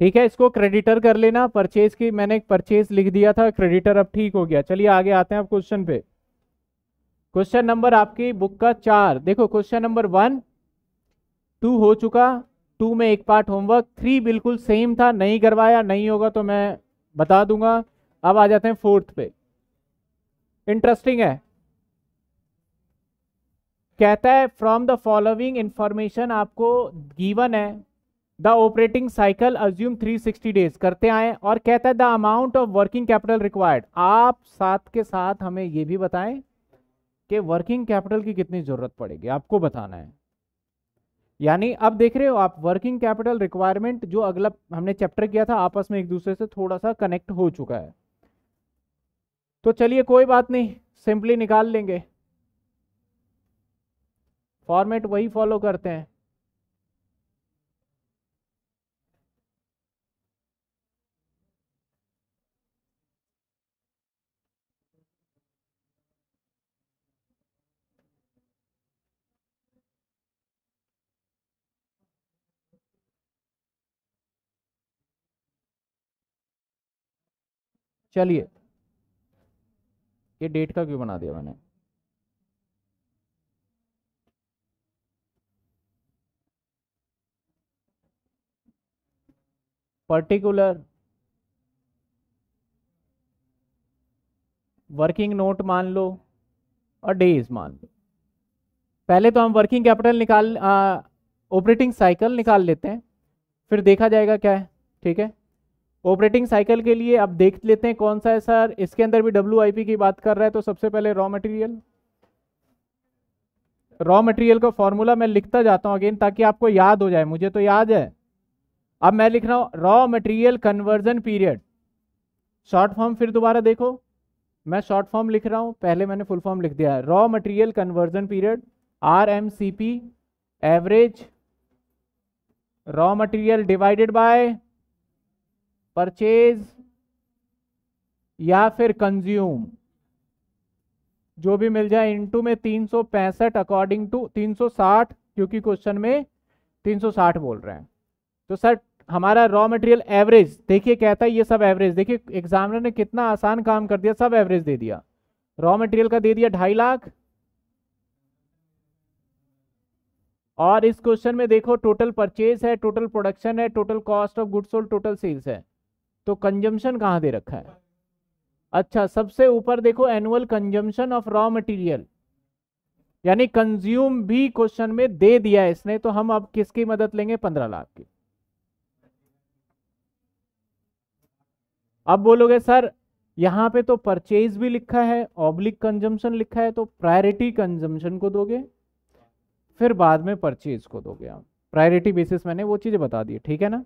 ठीक है इसको क्रेडिटर कर लेना परचेज की मैंने एक परचेज लिख दिया था क्रेडिटर अब ठीक हो गया चलिए आगे आते हैं आप क्वेश्चन पे क्वेश्चन नंबर आपकी बुक का चार देखो क्वेश्चन नंबर वन टू हो चुका टू में एक पार्ट होमवर्क थ्री बिल्कुल सेम था नहीं करवाया नहीं होगा तो मैं बता दूंगा अब आ जाते हैं फोर्थ पे इंटरेस्टिंग है कहता है फ्रॉम द फॉलोइंग इंफॉर्मेशन आपको गिवन है the operating cycle assume 360 days करते आए और कहता है the amount of working capital required आप साथ के साथ हमें ये भी बताएं कि वर्किंग कैपिटल की कितनी ज़रूरत पड़ेगी आपको बताना है यानी अब देख रहे हो आप वर्किंग कैपिटल रिक्वायरमेंट जो अगला हमने चैप्टर किया था आपस में एक दूसरे से थोड़ा सा कनेक्ट हो चुका है तो चलिए कोई बात नहीं सिंपली निकाल लेंगे फॉर्मेट वही फॉलो करते हैं चलिए ये डेट का क्यों बना दिया मैंने पर्टिकुलर वर्किंग नोट मान लो और डेज मान लो पहले तो हम वर्किंग कैपिटल निकाल ऑपरेटिंग साइकिल निकाल लेते हैं फिर देखा जाएगा क्या है ठीक है ऑपरेटिंग साइकिल के लिए अब देख लेते हैं कौन सा है सर इसके अंदर भी डब्ल्यू की बात कर रहा है तो सबसे पहले रॉ मटेरियल रॉ मटेरियल का फॉर्मूला मैं लिखता जाता हूँ अगेन ताकि आपको याद हो जाए मुझे तो याद है अब मैं लिख रहा हूँ raw material conversion period short form फिर दोबारा देखो मैं शॉर्ट फॉर्म लिख रहा हूं पहले मैंने फुल फॉर्म लिख दिया है raw material conversion period R M C P average raw material divided by purchase या फिर कंज्यूम जो भी मिल जाए इनटू में तीन सौ पैंसठ अकॉर्डिंग टू तीन सौ साठ क्योंकि क्वेश्चन में तीन साठ बोल रहे हैं तो सर हमारा रॉ मटेरियल एवरेज देखिए कहता है ये सब एवरेज देखिए एग्जामिनर ने कितना आसान काम कर दिया सब एवरेज दे दिया रॉ मटेरियल का दे दिया ढाई लाख और इस क्वेश्चन में देखो टोटल परचेज है टोटल प्रोडक्शन है total cost of goods sold total sales है तो कंजम्पशन कहाँ दे रखा है अच्छा सबसे ऊपर देखो annual consumption of raw material यानी कंज्यूम भी क्वेश्चन में दे दिया इसने तो हम अब किसकी मदद लेंगे पंद्रह लाख की अब बोलोगे सर यहाँ पे तो परचेज भी लिखा है ऑब्लिक कंजम्पशन लिखा है तो प्रायोरिटी कंजम्पशन को दोगे फिर बाद में परचेज को दोगे आप प्रायोरिटी बेसिस मैंने वो चीज़ें बता दी ठीक है ना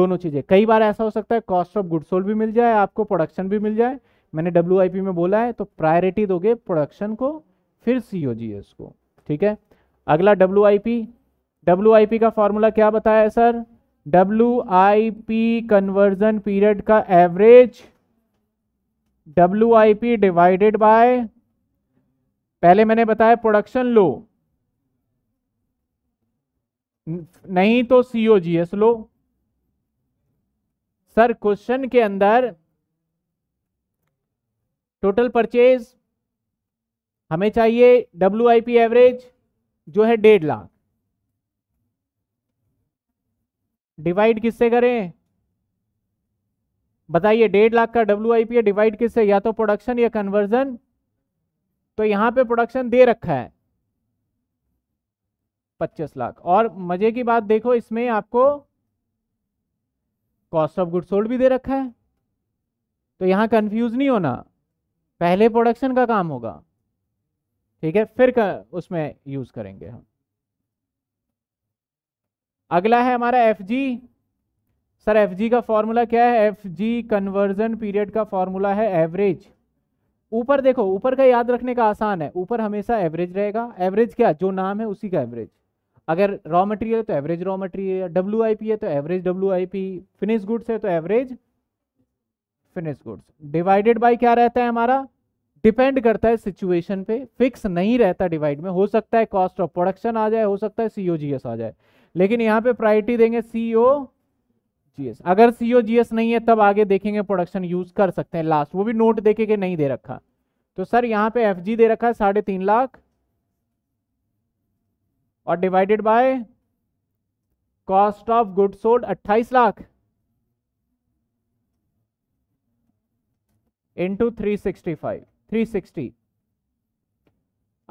दोनों चीज़ें कई बार ऐसा हो सकता है कॉस्ट ऑफ गुड सोल्ड भी मिल जाए आपको प्रोडक्शन भी मिल जाए मैंने डब्ल्यू में बोला है तो प्रायोरिटी दोगे प्रोडक्शन को फिर सी को ठीक है अगला डब्ल्यू आई का फॉर्मूला क्या बताया है sir W I P conversion period का average W I P divided by पहले मैंने बताया प्रोडक्शन लो नहीं तो सीओ जी एस लो सर क्वेश्चन के अंदर टोटल परचेज हमें चाहिए डब्ल्यू आई पी एवरेज जो है डेढ़ लाख डिवाइड किससे करें बताइए डेढ़ लाख का डब्ल्यू आई पी है डिवाइड किससे या तो प्रोडक्शन या कन्वर्जन तो यहां पे प्रोडक्शन दे रखा है पच्चीस लाख और मजे की बात देखो इसमें आपको कॉस्ट ऑफ गुड सोल्ड भी दे रखा है तो यहां कंफ्यूज नहीं होना पहले प्रोडक्शन का काम होगा ठीक है फिर का उसमें यूज करेंगे हम अगला है हमारा F G sir F G का फॉर्मूला क्या है एफ जी कन्वर्जन पीरियड का फॉर्मूला है एवरेज ऊपर देखो ऊपर का याद रखने का आसान है ऊपर हमेशा एवरेज रहेगा एवरेज क्या जो नाम है उसी का एवरेज अगर रॉ मटेरियल तो average raw material W I P है तो average W I P finish goods है तो average finish goods divided by क्या रहता है हमारा डिपेंड करता है सिचुएशन पे फिक्स नहीं रहता डिवाइड में हो सकता है कॉस्ट ऑफ प्रोडक्शन आ जाए हो सकता है सीओजीएस आ जाए लेकिन यहां पे प्रायोरिटी देंगे सीओ जीएस अगर सीओ जीएस नहीं है तब आगे देखेंगे प्रोडक्शन यूज कर सकते हैं लास्ट वो भी नोट देखे के नहीं दे रखा तो सर यहां पे एफ दे रखा है साढ़े तीन लाख और divided by cost of good sold अट्ठाईस lakh into three sixty five three sixty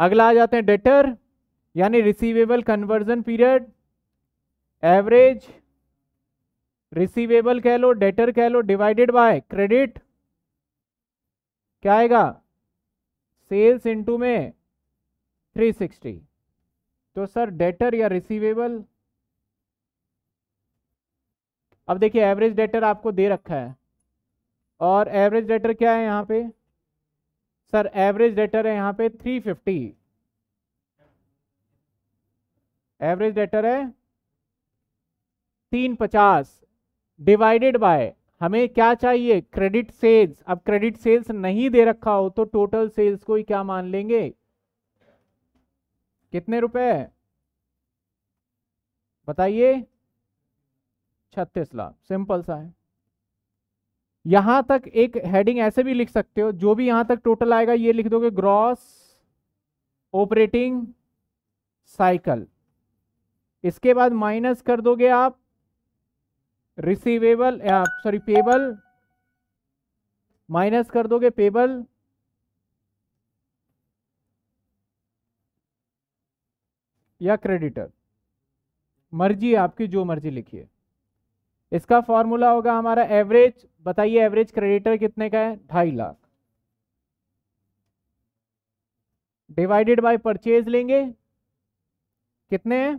अगला आ जाते हैं डेटर यानी receivable conversion period average receivable कह लो डेटर कह लो डिवाइडेड बाय क्रेडिट क्या आएगा सेल्स इनटू में 360 तो सर डेटर या रिसीवेबल अब देखिए एवरेज डेटर आपको दे रखा है और एवरेज डेटर क्या है यहाँ पे सर एवरेज डेटर है यहाँ पे 350 एवरेज डेटर है तीन पचास डिवाइडेड बाय हमें क्या चाहिए क्रेडिट सेल्स अब क्रेडिट सेल्स नहीं दे रखा हो तो टोटल सेल्स को ही क्या मान लेंगे कितने रुपए बताइए छत्तीस लाख सिंपल सा है यहां तक एक हेडिंग ऐसे भी लिख सकते हो जो भी यहां तक टोटल आएगा ये लिख दोगे ग्रॉस ऑपरेटिंग साइकिल इसके बाद माइनस कर दोगे आप रिसीवेबल सॉरी पेबल माइनस कर दोगे पेबल या क्रेडिटर मर्जी आपकी जो मर्जी लिखिए इसका फॉर्मूला होगा हमारा एवरेज बताइए एवरेज क्रेडिटर कितने का है ढाई लाख डिवाइडेड बाय परचेज लेंगे कितने हैं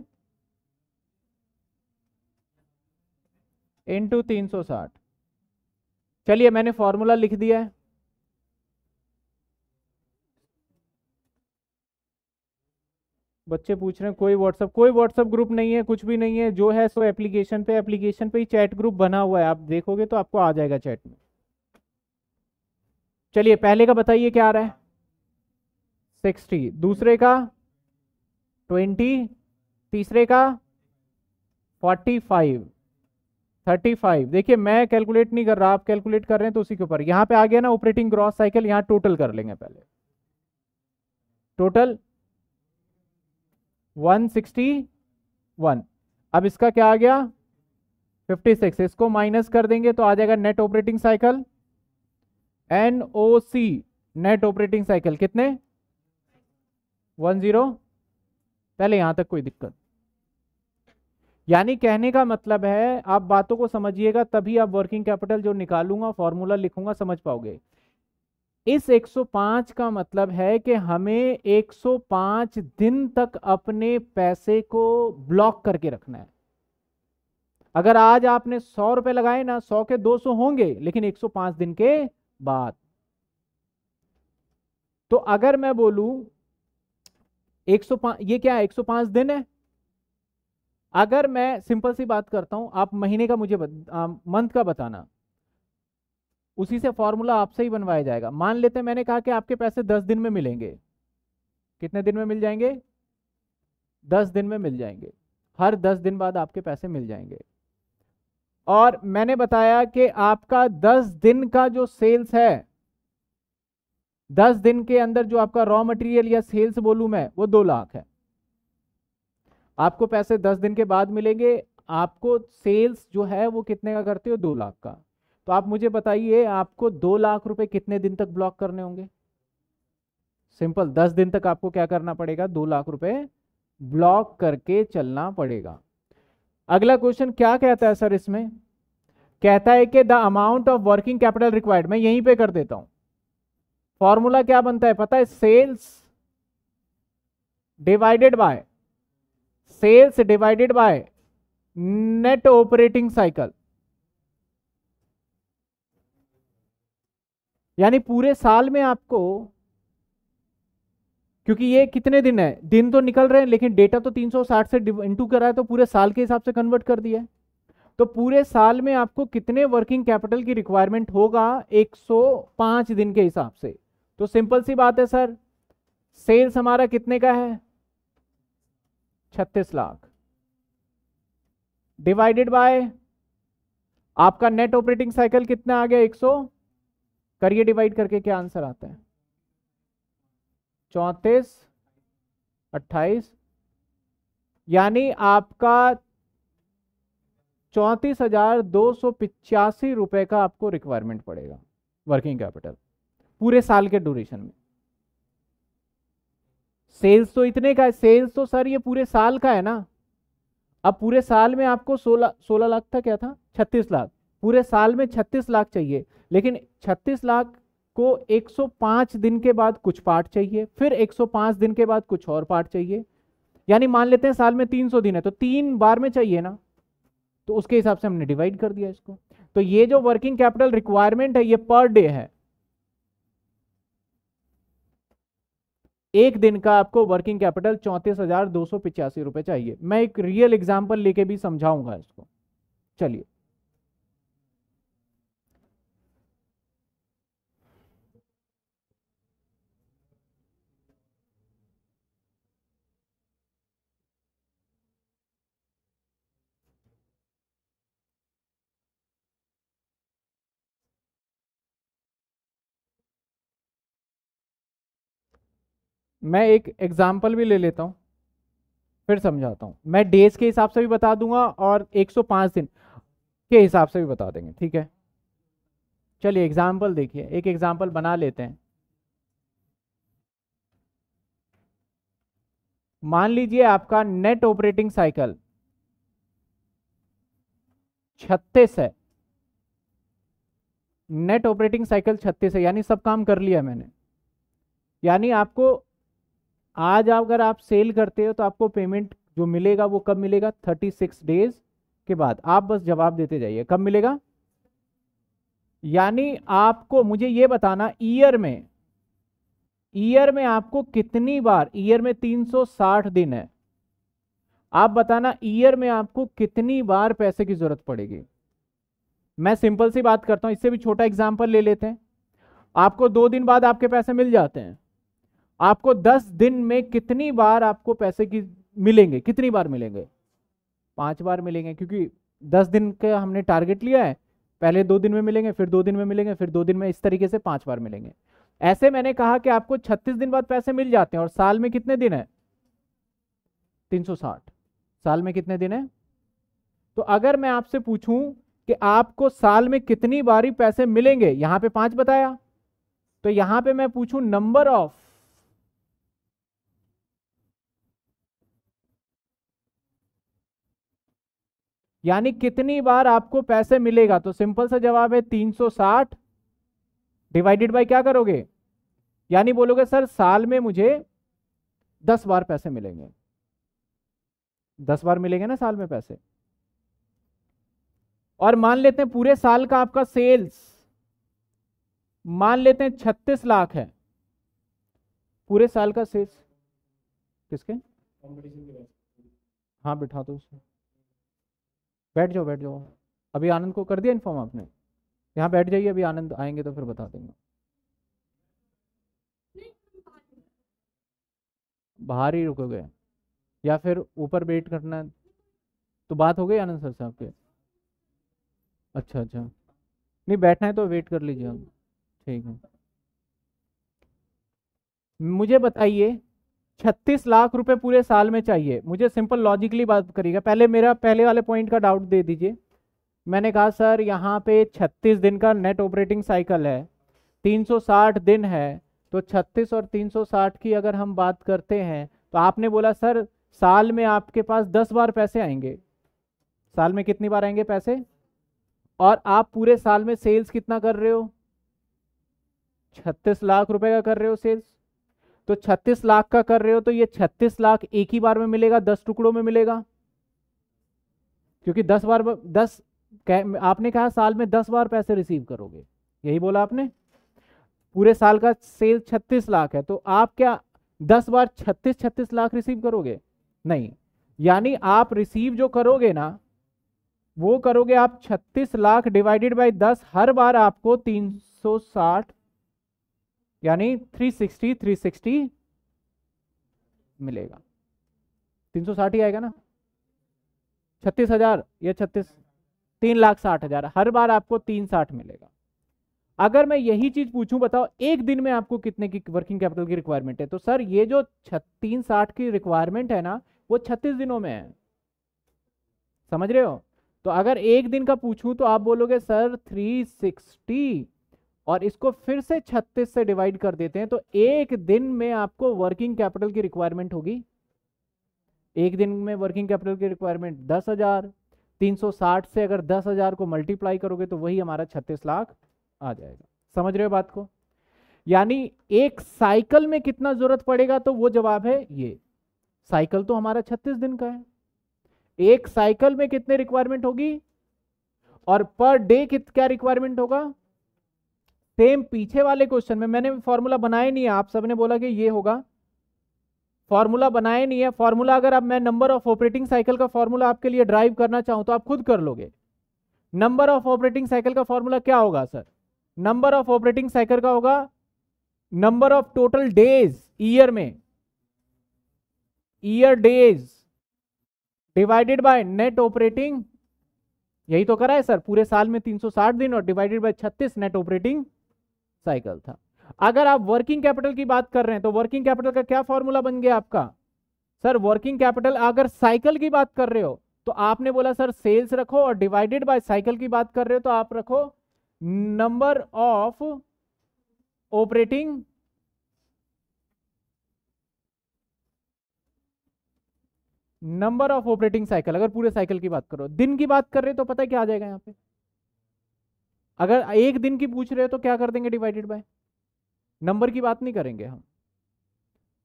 इंटू तीन सौ साठ चलिए मैंने फॉर्मूला लिख दिया है बच्चे पूछ रहे हैं कोई व्हाट्सअप कोई व्हाट्सअप ग्रुप नहीं है कुछ भी नहीं है जो है सो एप्लीकेशन पे एप्लीकेशन पे ही चैट ग्रुप बना हुआ है आप देखोगे तो आपको आ जाएगा चैट में चलिए पहले का बताइए क्या आ रहा है सिक्सटी दूसरे का ट्वेंटी तीसरे का फोर्टी फाइव थर्टी फाइव देखिए मैं कैलकुलेट नहीं कर रहा आप कैलकुलेट कर रहे हैं तो उसी के ऊपर यहां पे आ गया ना ऑपरेटिंग ग्रॉस साइकिल यहां टोटल कर लेंगे पहले टोटल वन सिक्सटी वन अब इसका क्या आ गया फिफ्टी सिक्स इसको माइनस कर देंगे तो आ जाएगा net operating cycle N O C net operating cycle कितने वन जीरो पहले यहां तक कोई दिक्कत यानी कहने का मतलब है आप बातों को समझिएगा तभी आप वर्किंग कैपिटल जो निकालूंगा फॉर्मूला लिखूंगा समझ पाओगे इस 105 का मतलब है कि हमें 105 दिन तक अपने पैसे को ब्लॉक करके रखना है अगर आज आपने सौ रुपए लगाए ना सौ के 200 होंगे लेकिन 105 दिन के बाद तो अगर मैं बोलू 105 ये क्या है 105 दिन है अगर मैं सिंपल सी बात करता हूं आप महीने का मुझे मंथ का बताना उसी से फॉर्मूला आपसे ही बनवाया जाएगा मान लेते हैं मैंने कहा कि आपके पैसे दस दिन में मिलेंगे कितने दिन में मिल जाएंगे दस दिन में मिल जाएंगे हर दस दिन बाद आपके पैसे मिल जाएंगे और मैंने बताया कि आपका दस दिन का जो सेल्स है दस दिन के अंदर जो आपका रॉ मटेरियल या सेल्स बोलूं मैं वो दो लाख है आपको पैसे दस दिन के बाद मिलेंगे आपको सेल्स जो है वो कितने का करते हो दो लाख का तो आप मुझे बताइए आपको दो लाख रुपए कितने दिन तक ब्लॉक करने होंगे सिंपल दस दिन तक आपको क्या करना पड़ेगा दो लाख रुपए ब्लॉक करके चलना पड़ेगा अगला क्वेश्चन क्या कहता है सर इसमें कहता है कि the amount of working capital required मैं यहीं पे कर देता हूं फॉर्मूला क्या बनता है पता है sales divided by sales divided by net operating cycle यानी पूरे साल में आपको क्योंकि ये कितने दिन है दिन तो निकल रहे हैं लेकिन डेटा तो 360 से इंटू करा है तो पूरे साल के हिसाब से कन्वर्ट कर दिया है तो पूरे साल में आपको कितने वर्किंग कैपिटल की रिक्वायरमेंट होगा 105 दिन के हिसाब से तो सिंपल सी बात है सर सेल्स हमारा कितने का है छत्तीस लाख डिवाइडेड बाय आपका नेट ऑपरेटिंग साइकिल कितना आ गया 100 करिए डिवाइड करके क्या आंसर आता है चौतीस अट्ठाईस यानी आपका चौंतीस हजार दो सौ पिचासी रुपए का आपको रिक्वायरमेंट पड़ेगा वर्किंग कैपिटल पूरे साल के ड्यूरेशन में सेल्स तो इतने का है सेल्स तो सर ये पूरे साल का है ना अब पूरे साल में आपको सोलह सोलह लाख था क्या था छत्तीस लाख पूरे साल में छत्तीस लाख चाहिए लेकिन छत्तीस लाख को 105 दिन के बाद कुछ पार्ट चाहिए फिर 105 दिन के बाद कुछ और पार्ट चाहिए यानी मान लेते हैं साल में 300 दिन है तो तीन बार में चाहिए ना तो उसके हिसाब से हमने डिवाइड कर दिया इसको तो ये जो वर्किंग कैपिटल रिक्वायरमेंट है ये पर डे है एक दिन का आपको वर्किंग कैपिटल चौंतीस हजार दो सौ पिचासी रुपए चाहिए मैं एक रियल एग्जाम्पल लेके भी समझाऊंगा इसको चलिए मैं एक एग्जाम्पल भी ले लेता हूँ फिर समझाता हूँ मैं डेज के हिसाब से भी बता दूंगा और 105 दिन के हिसाब से भी बता देंगे ठीक है चलिए एग्जाम्पल देखिए एक एग्जाम्पल बना लेते हैं मान लीजिए आपका नेट ऑपरेटिंग साइकिल छत्तीस है नेट ऑपरेटिंग साइकिल छत्तीस है यानी सब काम कर लिया मैंने यानी आपको आज अगर आप सेल करते हो तो आपको पेमेंट जो मिलेगा वो कब मिलेगा थर्टी सिक्स डेज के बाद आप बस जवाब देते जाइए कब मिलेगा यानी आपको मुझे ये बताना ईयर में ईयर में आपको कितनी बार ईयर में 360 दिन है आप बताना ईयर में आपको कितनी बार पैसे की जरूरत पड़ेगी मैं सिंपल सी बात करता हूं इससे भी छोटा एग्जांपल ले लेते हैं आपको दो दिन बाद आपके पैसे मिल जाते हैं आपको दस दिन में कितनी बार आपको पैसे की मिलेंगे कितनी बार मिलेंगे पांच बार मिलेंगे क्योंकि दस दिन का हमने टारगेट लिया है पहले दो दिन में मिलेंगे फिर दो दिन में मिलेंगे फिर दो दिन में इस तरीके से पांच बार मिलेंगे ऐसे मैंने कहा कि आपको छत्तीस दिन बाद पैसे मिल जाते हैं और साल में कितने दिन है 360 साल में कितने दिन है तो अगर मैं आपसे पूछूं कि आपको साल में कितनी बारी पैसे मिलेंगे यहां पे पांच बताया तो यहां पे मैं पूछूं नंबर ऑफ यानी कितनी बार आपको पैसे मिलेगा तो सिंपल सा जवाब है 360 डिवाइडेड बाय क्या करोगे यानी बोलोगे सर साल में मुझे दस बार पैसे मिलेंगे दस बार मिलेंगे ना साल में पैसे और मान लेते हैं पूरे साल का आपका सेल्स मान लेते हैं छत्तीस लाख है पूरे साल का सेल्स किसके हाँ बिठा दो उसमें बैठ जाओ बैठ जाओ अभी आनंद को कर दिया इन्फॉर्म आपने यहाँ बैठ जाइए अभी आनंद आएंगे तो फिर बता देंगे बाहर ही रुकोगे या फिर ऊपर वेट करना है तो बात हो गई आनंद सर से आपके अच्छा अच्छा नहीं बैठना है तो वेट कर लीजिए आप ठीक है मुझे बताइए छत्तीस लाख रुपए पूरे साल में चाहिए मुझे सिंपल लॉजिकली बात करिएगा पहले मेरा पहले वाले पॉइंट का डाउट दे दीजिए मैंने कहा सर यहाँ पे छत्तीस दिन का नेट ऑपरेटिंग साइकिल है तीन सौ साठ दिन है तो छत्तीस और तीन सौ साठ की अगर हम बात करते हैं तो आपने बोला सर साल में आपके पास दस बार पैसे आएंगे साल में कितनी बार आएंगे पैसे और आप पूरे साल में सेल्स कितना कर रहे हो छत्तीस लाख रुपए का कर रहे हो सेल्स तो 36 लाख का कर रहे हो तो ये 36 लाख एक ही बार में मिलेगा दस टुकड़ों में मिलेगा क्योंकि दस बार दस कह, आपने कहा साल में दस बार पैसे रिसीव करोगे यही बोला आपने पूरे साल का सेल छत्तीस लाख है तो आप क्या दस बार छत्तीस छत्तीस लाख रिसीव करोगे नहीं यानी आप रिसीव जो करोगे ना वो करोगे आप छत्तीस लाख डिवाइडेड बाई दस हर बार आपको तीन सौ साठ यानी 360 360 मिलेगा 360 ही आएगा ना छत्तीस हजार या छत्तीस तीन लाख साठ हजार हर बार आपको तीन साठ मिलेगा अगर मैं यही चीज पूछूं बताओ एक दिन में आपको कितने की वर्किंग कैपिटल की रिक्वायरमेंट है तो सर ये जो तीन साठ की रिक्वायरमेंट है ना वो छत्तीस दिनों में है समझ रहे हो तो अगर एक दिन का पूछूं तो आप बोलोगे सर थ्री सिक्सटी और इसको फिर से 36 से डिवाइड कर देते हैं तो एक दिन में आपको वर्किंग कैपिटल की रिक्वायरमेंट होगी एक दिन में वर्किंग कैपिटल की रिक्वायरमेंट दस हज़ार तीन सौ साठ से अगर दस हज़ार को मल्टीप्लाई करोगे तो वही हमारा छत्तीस लाख आ जाएगा समझ रहे हो बात को यानी एक साइकिल में कितना ज़रूरत पड़ेगा तो वो जवाब है ये साइकिल तो हमारा छत्तीस दिन का है एक साइकिल में कितने रिक्वायरमेंट होगी और पर डे कित क्या रिक्वायरमेंट होगा सेम पीछे वाले क्वेश्चन में मैंने फॉर्मूला बनाया नहीं है आप सबने बोला कि ये होगा फॉर्मूला बनाया नहीं है फॉर्मूला अगर अब मैं नंबर ऑफ ऑपरेटिंग साइकिल का फॉर्मूला आपके लिए ड्राइव करना चाहूँ तो आप खुद कर लोगे नंबर ऑफ ऑपरेटिंग साइकिल का फॉर्मूला क्या होगा sir number of operating cycle का होगा number of total days year में year days divided by net operating यही तो करा है सर पूरे साल में 360 दिन और divided by 36 net operating cycle था अगर आप वर्किंग कैपिटल की बात कर रहे हैं तो वर्किंग कैपिटल का क्या फॉर्मूला बन गया आपका सर वर्किंग कैपिटल अगर साइकिल की बात कर रहे हो तो आपने बोला सर सेल्स रखो और डिवाइडेड बाय साइकिल की बात कर रहे हो तो आप रखो number of operating number of operating cycle अगर पूरे साइकिल की बात करो दिन की बात कर रहे हो तो पता है क्या आ जाएगा यहाँ पे अगर एक दिन की पूछ रहे हो तो क्या कर देंगे डिवाइडेड बाय नंबर की बात नहीं करेंगे हम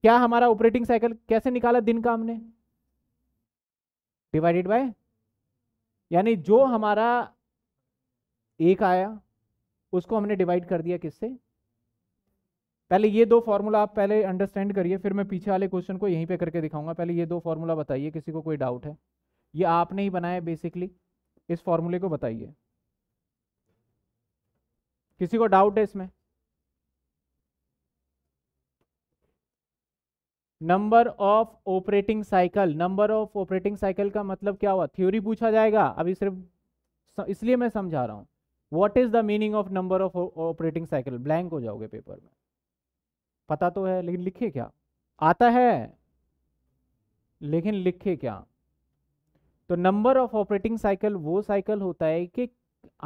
क्या हमारा ऑपरेटिंग साइकिल कैसे निकाला दिन का हमने डिवाइडेड बाय यानी जो हमारा एक आया उसको हमने डिवाइड कर दिया किससे पहले ये दो फॉर्मूला आप पहले अंडरस्टैंड करिए फिर मैं पीछे वाले क्वेश्चन को यहीं पे करके दिखाऊंगा पहले ये दो फॉर्मूला बताइए किसी को कोई डाउट है ये आपने ही बनाया बेसिकली इस फॉर्मूले को बताइए किसी को डाउट है इसमें number of operating cycle number of operating cycle का मतलब क्या हुआ थ्योरी पूछा जाएगा अभी सिर्फ इसलिए मैं समझा रहा हूं what is the meaning of number of operating cycle blank हो जाओगे पेपर में पता तो है लेकिन लिखे क्या आता है लेकिन लिखे क्या तो नंबर ऑफ ऑपरेटिंग साइकिल वो साइकिल होता है कि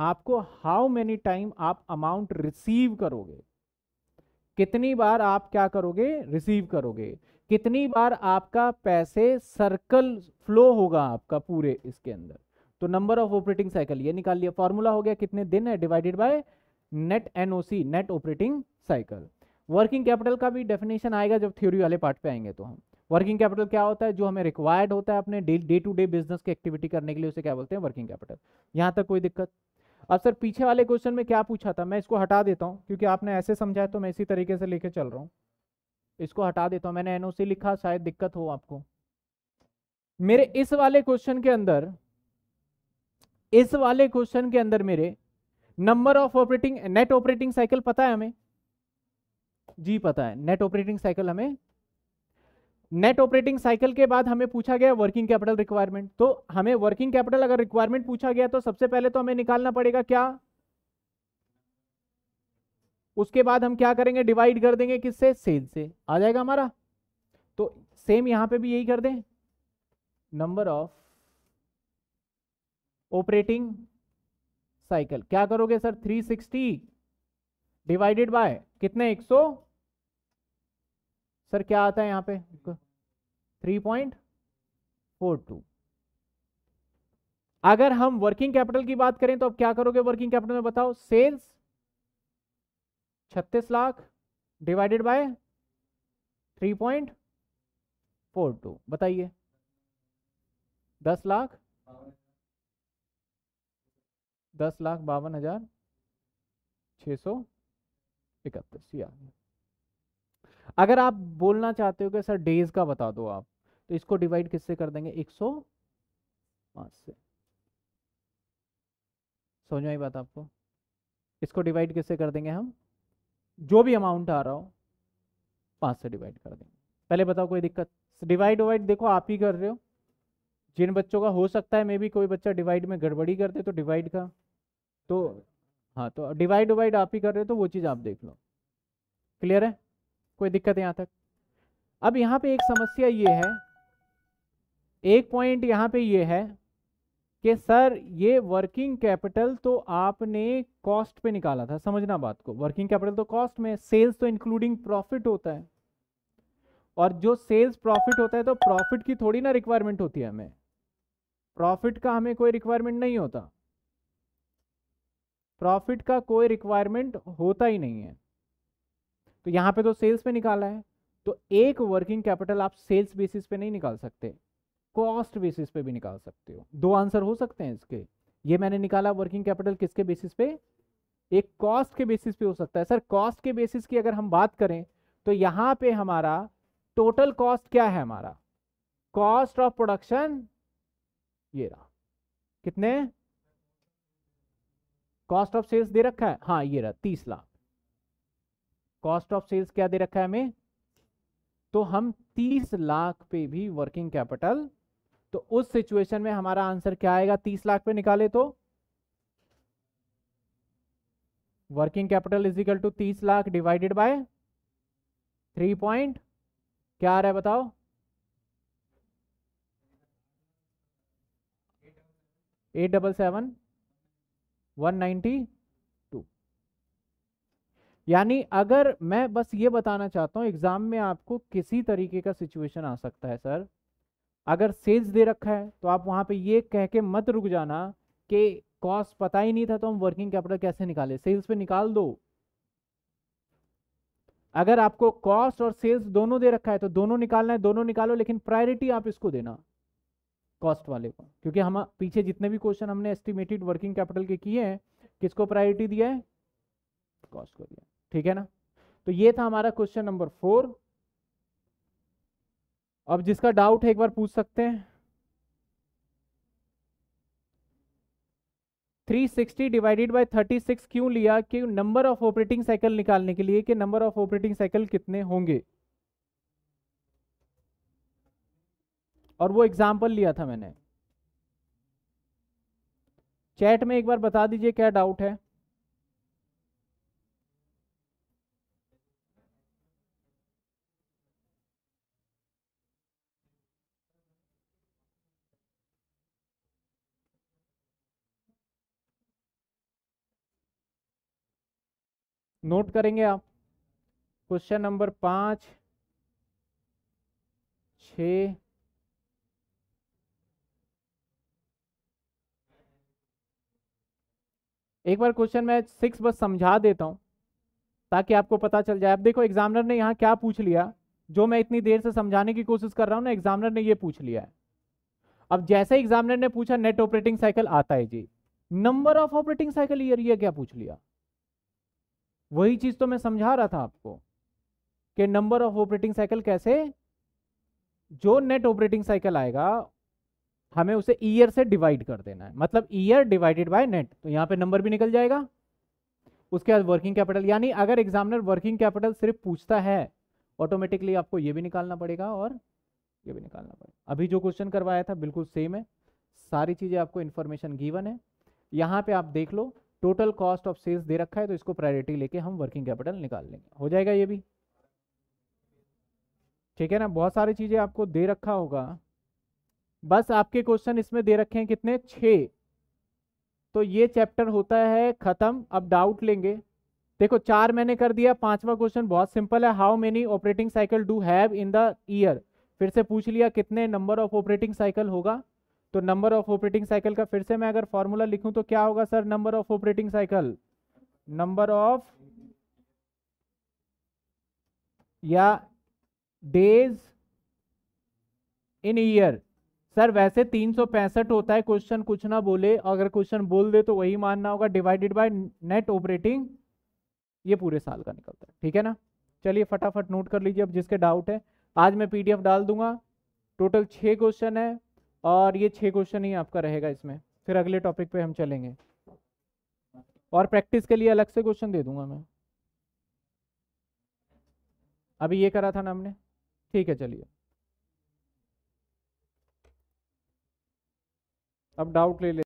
आपको हाउ मेनी टाइम आप अमाउंट रिसीव करोगे कितनी बार आप क्या करोगे रिसीव करोगे कितनी बार आपका पैसे सर्कल फ्लो होगा आपका पूरे इसके अंदर तो नंबर ऑफ ऑपरेटिंग साइकिल ये निकाल लिया फॉर्मूला हो गया कितने दिन है divided by net N O C net operating cycle working capital का भी डेफिनेशन आएगा जब थ्योरी वाले पार्ट पे आएंगे तो हम वर्किंग कैपिटल क्या होता है जो हमें रिक्वायर्ड होता है अपने डे टू डे बिजनेस की एक्टिविटी करने के लिए उसे क्या बोलते हैं वर्किंग कैपिटल यहां तक कोई दिक्कत अब सर पीछे वाले क्वेश्चन में क्या पूछा था मैं इसको हटा देता हूँ क्योंकि आपने ऐसे समझा है तो मैं इसी तरीके से लेके चल रहा हूँ इसको हटा देता हूँ मैंने एनओसी लिखा शायद दिक्कत हो आपको मेरे इस वाले क्वेश्चन के अंदर इस वाले क्वेश्चन के अंदर मेरे number of operating net operating cycle पता है हमें जी पता है नेट ऑपरेटिंग साइकिल हमें नेट ऑपरेटिंग साइकिल के बाद हमें पूछा गया वर्किंग कैपिटल रिक्वायरमेंट तो हमें वर्किंग कैपिटल अगर रिक्वायरमेंट पूछा गया तो सबसे पहले तो हमें निकालना पड़ेगा क्या उसके बाद हम क्या करेंगे डिवाइड कर देंगे किससे सेल से आ जाएगा हमारा तो सेम यहां पे भी यही कर दें नंबर ऑफ ऑपरेटिंग साइकिल क्या करोगे सर 360 डिवाइडेड बाय कितने 100 सर क्या आता है यहाँ पे थ्री पॉइंट फोर टू अगर हम वर्किंग कैपिटल की बात करें तो अब क्या करोगे वर्किंग कैपिटल में बताओ सेल्स छत्तीस lakh divided by three point four two बताइए दस लाख दस लाख बावन हजार छ सौ इकतीस अगर आप बोलना चाहते हो कि सर डेज का बता दो आप तो इसको डिवाइड किससे कर देंगे एक सौ पाँच से समझ आई बात आपको इसको डिवाइड किससे कर देंगे हम जो भी अमाउंट आ रहा हो पाँच से डिवाइड कर देंगे पहले बताओ कोई दिक्कत डिवाइड वाइड देखो आप ही कर रहे हो जिन बच्चों का हो सकता है मे भी कोई बच्चा डिवाइड में गड़बड़ी कर दे तो डिवाइड का तो हाँ तो डिवाइड वाइड आप ही कर रहे हो तो वो चीज़ आप देख लो क्लियर है कोई दिक्कत यहां तक अब यहां पे एक समस्या ये है एक पॉइंट यहां पे ये है कि सर ये वर्किंग कैपिटल तो आपने कॉस्ट पे निकाला था समझना बात को वर्किंग कैपिटल तो कॉस्ट में सेल्स तो इंक्लूडिंग प्रॉफिट होता है और जो सेल्स प्रॉफिट होता है तो प्रॉफिट की थोड़ी ना रिक्वायरमेंट होती है हमें प्रॉफिट का हमें कोई रिक्वायरमेंट नहीं होता प्रॉफिट का कोई रिक्वायरमेंट होता ही नहीं है तो यहाँ पे तो सेल्स पे निकाला है तो एक वर्किंग कैपिटल आप सेल्स बेसिस पे नहीं निकाल सकते कॉस्ट बेसिस पे भी निकाल सकते हो दो आंसर हो सकते हैं इसके ये मैंने निकाला वर्किंग कैपिटल किसके बेसिस पे एक कॉस्ट के बेसिस पे हो सकता है सर कॉस्ट के बेसिस की अगर हम बात करें तो यहाँ पे हमारा टोटल कॉस्ट क्या है हमारा कॉस्ट ऑफ प्रोडक्शन ये रहा कितने कॉस्ट ऑफ सेल्स दे रखा है हाँ ये रहा तीस लाख कॉस्ट ऑफ सेल्स क्या दे रखा है हमें तो हम 30 लाख पे भी वर्किंग कैपिटल तो उस सिचुएशन में हमारा आंसर क्या आएगा 30 लाख पे निकाले तो working capital is equal to 30 lakh divided by 3 point क्या आ रहा है बताओ एट डबल सेवन वन यानी अगर मैं बस ये बताना चाहता हूँ एग्ज़ाम में आपको किसी तरीके का सिचुएशन आ सकता है सर अगर सेल्स दे रखा है तो आप वहाँ पे ये कह के मत रुक जाना कि कॉस्ट पता ही नहीं था तो हम वर्किंग कैपिटल कैसे निकाले सेल्स पे निकाल दो अगर आपको कॉस्ट और सेल्स दोनों दे रखा है तो दोनों निकालना है दोनों निकालो लेकिन प्रायोरिटी आप इसको देना कॉस्ट वाले को क्योंकि हम पीछे जितने भी क्वेश्चन हमने एस्टिमेटेड वर्किंग कैपिटल के किए हैं किसको प्रायोरिटी दिया है कॉस्ट को दिया ठीक है ना तो ये था हमारा क्वेश्चन नंबर फोर अब जिसका डाउट है एक बार पूछ सकते हैं 360 डिवाइडेड बाय 36 क्यों लिया कि नंबर ऑफ ऑपरेटिंग साइकिल निकालने के लिए कि नंबर ऑफ ऑपरेटिंग साइकिल कितने होंगे और वो एग्जाम्पल लिया था मैंने चैट में एक बार बता दीजिए क्या डाउट है नोट करेंगे आप क्वेश्चन नंबर पांच छ एक बार क्वेश्चन मैं सिक्स बस समझा देता हूं ताकि आपको पता चल जाए अब देखो एग्जामिनर ने यहां क्या पूछ लिया जो मैं इतनी देर से समझाने की कोशिश कर रहा हूं ना एग्जामिनर ने ये पूछ लिया है अब जैसे एग्जामिनर ने पूछा नेट ऑपरेटिंग साइकिल आता है जी number of operating cycle year ये क्या पूछ लिया वही चीज तो मैं समझा रहा था आपको कि नंबर ऑफ ऑपरेटिंग साइकिल कैसे जो नेट ऑपरेटिंग साइकिल आएगा हमें उसे ईयर से डिवाइड कर देना है मतलब ईयर डिवाइडेड बाय नेट तो यहां पे नंबर भी निकल जाएगा उसके बाद वर्किंग कैपिटल यानी अगर एग्जामिनर वर्किंग कैपिटल सिर्फ पूछता है ऑटोमेटिकली आपको ये भी निकालना पड़ेगा और ये भी निकालना पड़ेगा अभी जो क्वेश्चन करवाया था बिल्कुल सेम है सारी चीज़ें आपको इन्फॉर्मेशन गिवन है यहाँ पे आप देख लो टोटल कॉस्ट ऑफ सेल्स दे रखा है तो इसको प्रायोरिटी लेके हम वर्किंग कैपिटल निकाल लेंगे हो जाएगा ये भी ठीक है ना बहुत सारी चीजें आपको दे रखा होगा बस आपके क्वेश्चन इसमें दे रखे हैं कितने छ तो ये चैप्टर होता है खत्म अब डाउट लेंगे देखो चार मैंने कर दिया पांचवा क्वेश्चन बहुत सिंपल है how many operating cycle do have in the year फिर से पूछ लिया कितने नंबर ऑफ ऑपरेटिंग साइकिल होगा तो नंबर ऑफ ऑपरेटिंग साइकिल का फिर से मैं अगर फॉर्मूला लिखूं तो क्या होगा sir number of operating cycle number of या डेज इन ईयर सर वैसे तीन सौ पैंसठ होता है क्वेश्चन कुछ ना बोले अगर क्वेश्चन बोल दे तो वही मानना होगा डिवाइडेड बाय नेट ऑपरेटिंग ये पूरे साल का निकलता है ठीक है ना चलिए फटाफट नोट कर लीजिए अब जिसके डाउट है आज मैं पीडीएफ डाल दूंगा टोटल छः क्वेश्चन है और ये छः क्वेश्चन ही आपका रहेगा इसमें फिर अगले टॉपिक पे हम चलेंगे और प्रैक्टिस के लिए अलग से क्वेश्चन दे दूंगा मैं अभी ये करा था ना हमने ठीक है चलिए अब डाउट ले ले